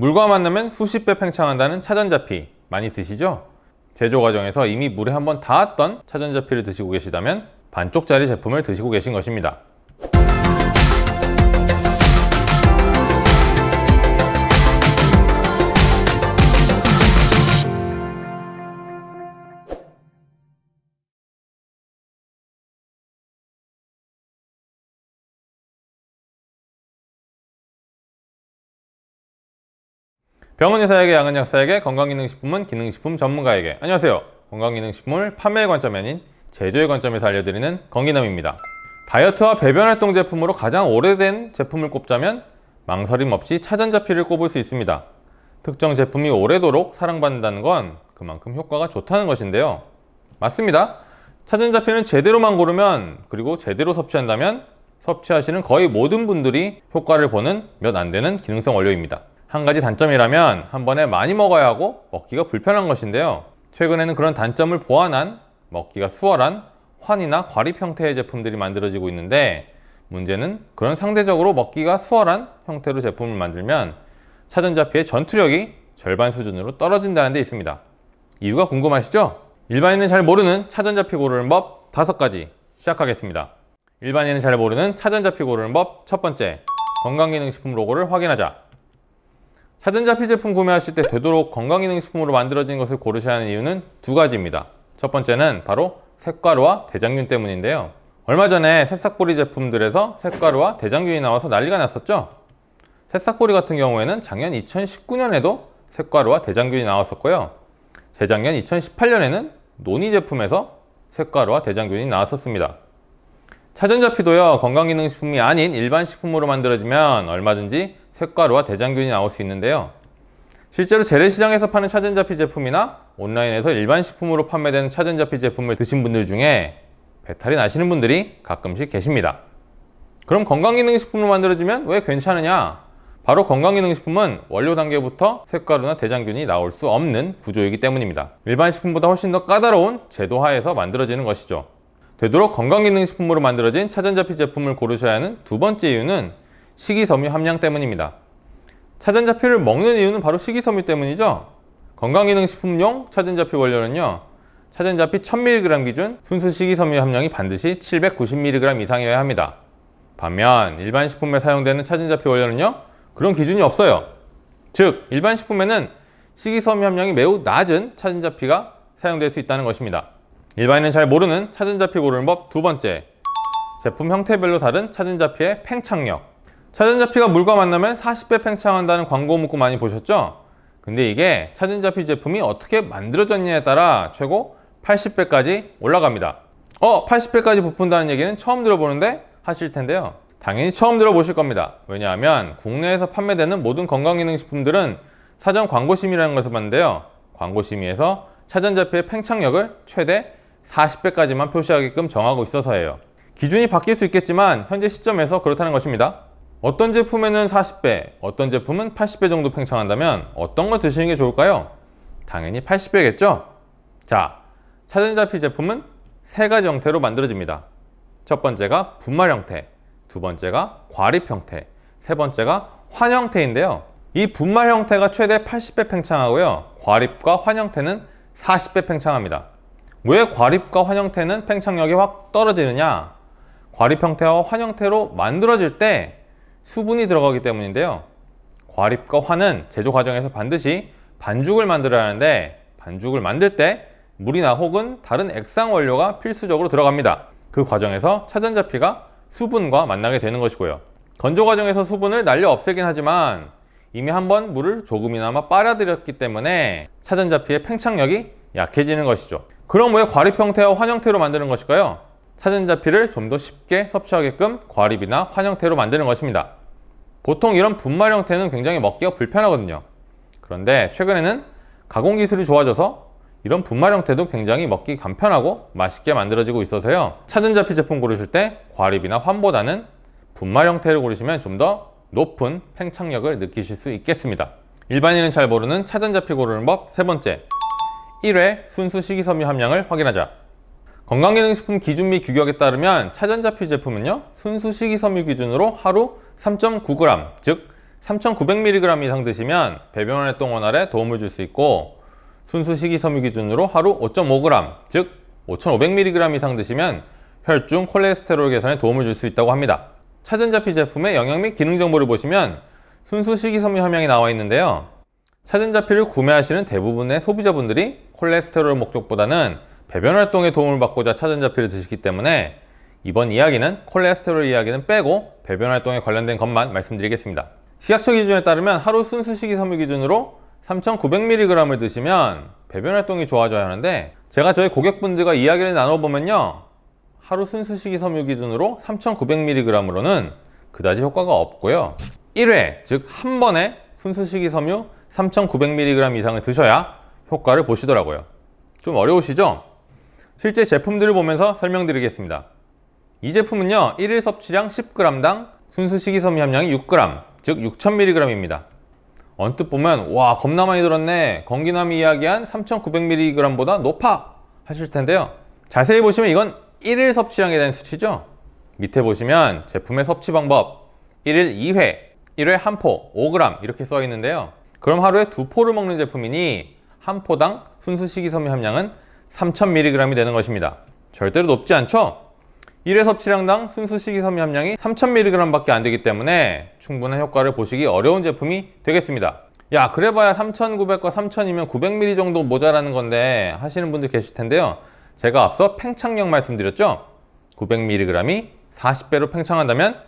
물과 만나면 수십 배 팽창한다는 차전자피 많이 드시죠? 제조 과정에서 이미 물에 한번 닿았던 차전자피를 드시고 계시다면 반쪽짜리 제품을 드시고 계신 것입니다. 병원 의사에게 양은약사에게 건강기능식품은 기능식품 전문가에게 안녕하세요 건강기능식품을 판매의 관점이 아닌 제조의 관점에서 알려드리는 건기남입니다 다이어트와 배변활동 제품으로 가장 오래된 제품을 꼽자면 망설임 없이 차전자피를 꼽을 수 있습니다 특정 제품이 오래도록 사랑받는다는 건 그만큼 효과가 좋다는 것인데요 맞습니다 차전자피는 제대로만 고르면 그리고 제대로 섭취한다면 섭취하시는 거의 모든 분들이 효과를 보는 몇 안 되는 기능성 원료입니다 한 가지 단점이라면 한 번에 많이 먹어야 하고 먹기가 불편한 것인데요. 최근에는 그런 단점을 보완한 먹기가 수월한 환이나 과립 형태의 제품들이 만들어지고 있는데 문제는 그런 상대적으로 먹기가 수월한 형태로 제품을 만들면 사전자피의 전투력이 절반 수준으로 떨어진다는 데 있습니다. 이유가 궁금하시죠? 일반인은 잘 모르는 차전자피 고르는 법 다섯 가지 시작하겠습니다. 일반인은 잘 모르는 차전자피 고르는 법 첫 번째, 건강기능식품 로고를 확인하자. 사전자피 제품 구매하실 때 되도록 건강기능식품으로 만들어진 것을 고르셔야 하는 이유는 두 가지입니다. 첫 번째는 바로 색가루와 대장균 때문인데요. 얼마 전에 새싹보리 제품들에서 색가루와 대장균이 나와서 난리가 났었죠. 새싹보리 같은 경우에는 작년 2019년에도 색가루와 대장균이 나왔었고요. 재작년 2018년에는 논이 제품에서 색가루와 대장균이 나왔었습니다. 차전자피도요 건강기능식품이 아닌 일반 식품으로 만들어지면 얼마든지 색과루와 대장균이 나올 수 있는데요. 실제로 재래시장에서 파는 차전자피 제품이나 온라인에서 일반 식품으로 판매되는 차전자피 제품을 드신 분들 중에 배탈이 나시는 분들이 가끔씩 계십니다. 그럼 건강기능식품으로 만들어지면 왜 괜찮으냐? 바로 건강기능식품은 원료 단계부터 색가루나 대장균이 나올 수 없는 구조이기 때문입니다. 일반 식품보다 훨씬 더 까다로운 제도 하에서 만들어지는 것이죠. 되도록 건강기능식품으로 만들어진 차전자피 제품을 고르셔야 하는 두 번째 이유는 식이섬유 함량 때문입니다. 차전자피를 먹는 이유는 바로 식이섬유 때문이죠. 건강기능식품용 차전자피 원료는요. 차전자피 1000mg 기준 순수 식이섬유 함량이 반드시 790mg 이상이어야 합니다. 반면 일반 식품에 사용되는 차전자피 원료는요. 그런 기준이 없어요. 즉 일반 식품에는 식이섬유 함량이 매우 낮은 차전자피가 사용될 수 있다는 것입니다. 일반인은 잘 모르는 차전자피 고르는 법 두 번째 제품 형태별로 다른 차전자피의 팽창력 차전자피가 물과 만나면 40배 팽창한다는 광고 문구 많이 보셨죠? 근데 이게 차전자피 제품이 어떻게 만들어졌냐에 따라 최고 80배까지 올라갑니다. 어? 80배까지 부푼다는 얘기는 처음 들어보는데 하실 텐데요. 당연히 처음 들어보실 겁니다. 왜냐하면 국내에서 판매되는 모든 건강기능식품들은 사전 광고심의라는 것을 봤는데요. 광고심의에서 차전자피의 팽창력을 최대 40배까지만 표시하게끔 정하고 있어서예요. 기준이 바뀔 수 있겠지만 현재 시점에서 그렇다는 것입니다. 어떤 제품에는 40배, 어떤 제품은 80배 정도 팽창한다면 어떤 걸 드시는 게 좋을까요? 당연히 80배겠죠? 자, 차전자피 제품은 세 가지 형태로 만들어집니다. 첫 번째가 분말 형태, 두 번째가 과립 형태, 세 번째가 환 형태인데요. 이 분말 형태가 최대 80배 팽창하고요. 과립과 환 형태는 40배 팽창합니다. 왜 과립과 환 형태는 팽창력이 확 떨어지느냐? 과립 형태와 환 형태로 만들어질 때 수분이 들어가기 때문인데요. 과립과 화는 제조 과정에서 반드시 반죽을 만들어야 하는데 반죽을 만들 때 물이나 혹은 다른 액상 원료가 필수적으로 들어갑니다. 그 과정에서 차전자피가 수분과 만나게 되는 것이고요. 건조 과정에서 수분을 날려 없애긴 하지만 이미 한번 물을 조금이나마 빨아들였기 때문에 차전자피의 팽창력이 약해지는 것이죠. 그럼 왜 과립 형태와 환 형태로 만드는 것일까요? 사전자피를 좀 더 쉽게 섭취하게끔 과립이나 환형태로 만드는 것입니다. 보통 이런 분말 형태는 굉장히 먹기가 불편하거든요. 그런데 최근에는 가공 기술이 좋아져서 이런 분말 형태도 굉장히 먹기 간편하고 맛있게 만들어지고 있어서요. 차전자피 제품 고르실 때 과립이나 환보다는 분말 형태를 고르시면 좀 더 높은 팽창력을 느끼실 수 있겠습니다. 일반인은 잘 모르는 차전자피 고르는 법 세 번째 1회 순수 식이섬유 함량을 확인하자 건강기능식품 기준 및 규격에 따르면 차전자피 제품은요 순수 식이섬유 기준으로 하루 3.9g 즉 3,900mg 이상 드시면 배변 활동 원활에 도움을 줄 수 있고 순수 식이섬유 기준으로 하루 5.5g 즉 5,500mg 이상 드시면 혈중 콜레스테롤 개선에 도움을 줄 수 있다고 합니다 차전자피 제품의 영양 및 기능 정보를 보시면 순수 식이섬유 함량이 나와 있는데요 차전자피를 구매하시는 대부분의 소비자분들이 콜레스테롤 목적보다는 배변 활동에 도움을 받고자 차전자피를 드시기 때문에 이번 이야기는 콜레스테롤 이야기는 빼고 배변 활동에 관련된 것만 말씀드리겠습니다. 시약처 기준에 따르면 하루 순수식이 섬유 기준으로 3,900mg을 드시면 배변 활동이 좋아져야 하는데 제가 저희 고객분들과 이야기를 나눠보면요 하루 순수식이 섬유 기준으로 3,900mg으로는 그다지 효과가 없고요 1회 즉 한 번에 순수식이 섬유 3,900mg 이상을 드셔야 효과를 보시더라고요 좀 어려우시죠? 실제 제품들을 보면서 설명드리겠습니다. 이 제품은요 1일 섭취량 10g당 순수 식이섬유 함량이 6g 즉 6000mg입니다 언뜻 보면 와 겁나 많이 들었네 건기남이 이야기한 3900mg보다 높아 하실 텐데요 자세히 보시면 이건 1일 섭취량에 대한 수치죠 밑에 보시면 제품의 섭취 방법 1일 2회 1회 한포 5g 이렇게 써 있는데요 그럼 하루에 두포를 먹는 제품이니 한 포당 순수 식이섬유 함량은 3,000mg이 되는 것입니다. 절대로 높지 않죠? 1회 섭취량당 순수 식이섬유 함량이 3,000mg 밖에 안 되기 때문에 충분한 효과를 보시기 어려운 제품이 되겠습니다. 야 그래봐야 3,900과 3,000이면 900ml 정도 모자라는 건데 하시는 분들 계실 텐데요. 제가 앞서 팽창력 말씀드렸죠? 900mg이 40배로 팽창한다면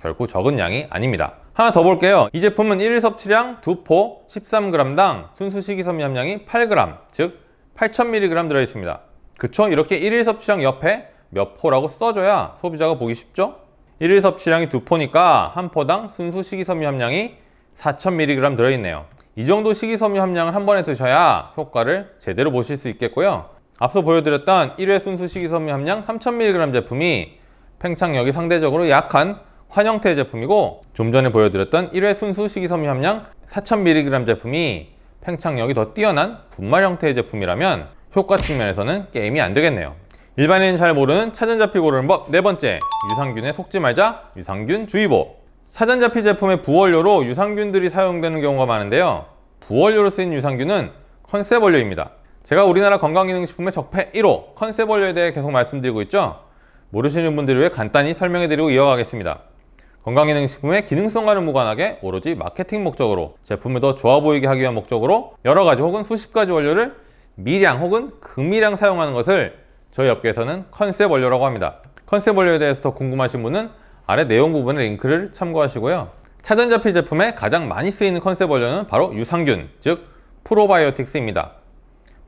결코 적은 양이 아닙니다. 하나 더 볼게요. 이 제품은 1일 섭취량 2포 13g당 순수 식이섬유 함량이 8g, 즉 8,000mg 들어있습니다. 그쵸? 이렇게 1일 섭취량 옆에 몇 포라고 써줘야 소비자가 보기 쉽죠? 1일 섭취량이 두 포니까 한 포당 순수 식이섬유 함량이 4,000mg 들어있네요. 이 정도 식이섬유 함량을 한 번에 드셔야 효과를 제대로 보실 수 있겠고요. 앞서 보여드렸던 1회 순수 식이섬유 함량 3,000mg 제품이 팽창력이 상대적으로 약한 환영태 제품이고 좀 전에 보여드렸던 1회 순수 식이섬유 함량 4,000mg 제품이 팽창력이 더 뛰어난 분말 형태의 제품이라면 효과 측면에서는 게임이 안 되겠네요 일반인은 잘 모르는 차전자피 고르는 법 네 번째 유산균에 속지 말자 유산균 주의보 차전자피 제품의 부원료로 유산균들이 사용되는 경우가 많은데요 부원료로 쓰인 유산균은 컨셉 원료입니다 제가 우리나라 건강기능식품의 적폐 1호 컨셉 원료에 대해 계속 말씀드리고 있죠 모르시는 분들 을 위해 간단히 설명해드리고 이어가겠습니다 건강기능식품의 기능성과는 무관하게 오로지 마케팅 목적으로 제품을 더 좋아 보이게 하기 위한 목적으로 여러 가지 혹은 수십 가지 원료를 미량 혹은 극미량 사용하는 것을 저희 업계에서는 컨셉 원료라고 합니다. 컨셉 원료에 대해서 더 궁금하신 분은 아래 내용 부분의 링크를 참고하시고요. 차전자필 제품에 가장 많이 쓰이는 컨셉 원료는 바로 유산균, 즉 프로바이오틱스입니다.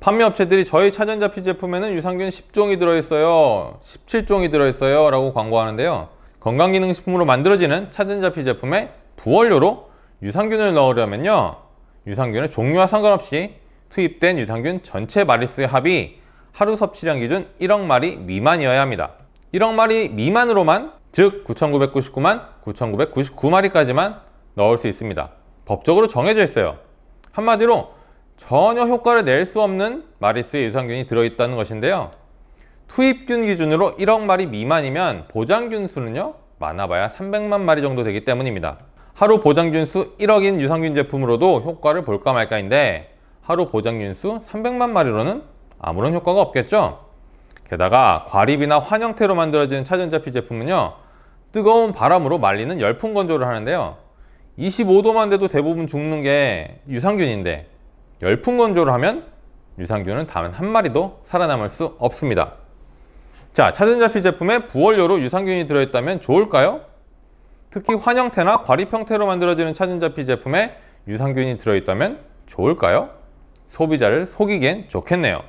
판매 업체들이 저희 차전자필 제품에는 유산균 10종이 들어있어요 17종이 들어있어요 라고 광고하는데요 건강기능식품으로 만들어지는 차전자피 제품에 부원료로 유산균을 넣으려면요 유산균의 종류와 상관없이 투입된 유산균 전체 마리수의 합이 하루 섭취량 기준 1억 마리 미만이어야 합니다 1억 마리 미만으로만 즉 9,999만 9,999마리까지만 넣을 수 있습니다 법적으로 정해져 있어요 한마디로 전혀 효과를 낼 수 없는 마리수의 유산균이 들어있다는 것인데요 투입균 기준으로 1억 마리 미만이면 보장균 수는요 많아봐야 300만 마리 정도 되기 때문입니다 하루 보장균 수 1억인 유산균 제품으로도 효과를 볼까 말까인데 하루 보장균 수 300만 마리로는 아무런 효과가 없겠죠 게다가 과립이나 환형태로 만들어진 차전자피 제품은요 뜨거운 바람으로 말리는 열풍 건조를 하는데요 25도만 돼도 대부분 죽는 게 유산균인데 열풍 건조를 하면 유산균은 단 한 마리도 살아남을 수 없습니다 자, 차전자피 제품에 부원료로 유산균이 들어있다면 좋을까요? 특히 환영태나 과립 형태로 만들어지는 차전자피 제품에 유산균이 들어있다면 좋을까요? 소비자를 속이기엔 좋겠네요.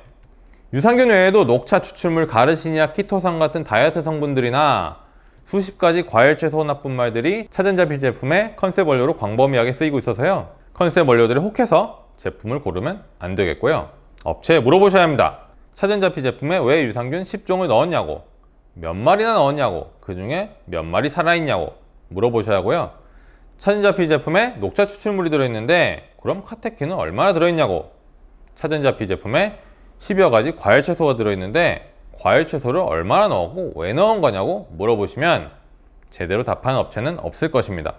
유산균 외에도 녹차 추출물 가르시니아 키토산 같은 다이어트 성분들이나 수십 가지 과일 채소 납분말들이 차전자피 제품의 컨셉 원료로 광범위하게 쓰이고 있어서요. 컨셉 원료들을 혹해서 제품을 고르면 안 되겠고요. 업체에 물어보셔야 합니다. 차전자피 제품에 왜 유산균 10종을 넣었냐고 몇 마리나 넣었냐고 그 중에 몇 마리 살아있냐고 물어보셔야 하고요 차전자피 제품에 녹차 추출물이 들어있는데 그럼 카테킨은 얼마나 들어있냐고 차전자피 제품에 10여 가지 과일 채소가 들어있는데 과일 채소를 얼마나 넣었고 왜 넣은 거냐고 물어보시면 제대로 답하는 업체는 없을 것입니다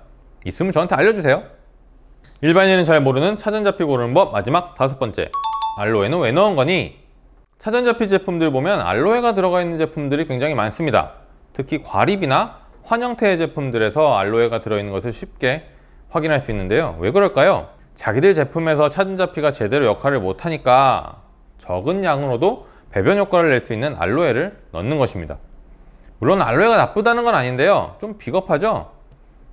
있으면 저한테 알려주세요 일반인은 잘 모르는 차전자피 고르는 법 마지막 다섯 번째 알로에는 왜 넣은 거니? 차전자피 제품들 보면 알로에가 들어가 있는 제품들이 굉장히 많습니다. 특히 과립이나 환영태의 제품들에서 알로에가 들어있는 것을 쉽게 확인할 수 있는데요. 왜 그럴까요? 자기들 제품에서 차전자피가 제대로 역할을 못하니까 적은 양으로도 배변 효과를 낼 수 있는 알로에를 넣는 것입니다. 물론 알로에가 나쁘다는 건 아닌데요. 좀 비겁하죠?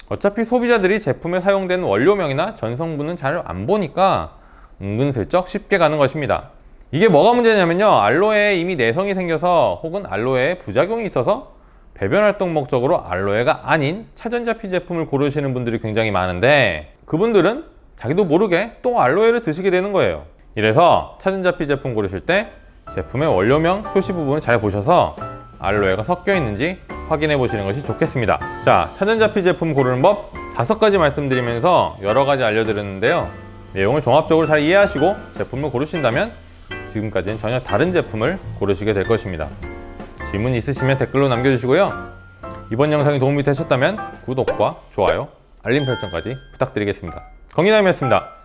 어차피 소비자들이 제품에 사용된 원료명이나 전성분은 잘 안 보니까 은근슬쩍 쉽게 가는 것입니다. 이게 뭐가 문제냐면요 알로에 이미 내성이 생겨서 혹은 알로에 부작용이 있어서 배변활동 목적으로 알로에가 아닌 차전자피 제품을 고르시는 분들이 굉장히 많은데 그분들은 자기도 모르게 또 알로에를 드시게 되는 거예요 이래서 차전자피 제품 고르실 때 제품의 원료명 표시 부분을 잘 보셔서 알로에가 섞여 있는지 확인해 보시는 것이 좋겠습니다 자 차전자피 제품 고르는 법 다섯 가지 말씀드리면서 여러 가지 알려드렸는데요 내용을 종합적으로 잘 이해하시고 제품을 고르신다면 지금까지는 전혀 다른 제품을 고르시게 될 것입니다. 질문 있으시면 댓글로 남겨주시고요. 이번 영상이 도움이 되셨다면 구독과 좋아요, 알림 설정까지 부탁드리겠습니다. 건기남이었습니다.